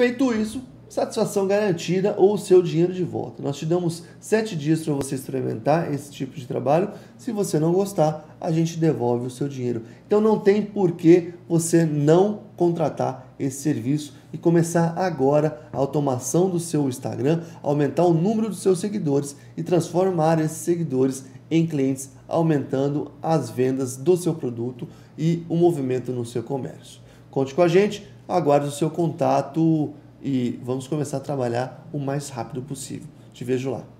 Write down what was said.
Feito isso, satisfação garantida ou o seu dinheiro de volta. Nós te damos sete dias para você experimentar esse tipo de trabalho. Se você não gostar, a gente devolve o seu dinheiro. Então não tem por que você não contratar esse serviço e começar agora a automação do seu Instagram, aumentar o número dos seus seguidores e transformar esses seguidores em clientes, aumentando as vendas do seu produto e o movimento no seu comércio. Conte com a gente aguardo o seu contato e vamos começar a trabalhar o mais rápido possível. Te vejo lá.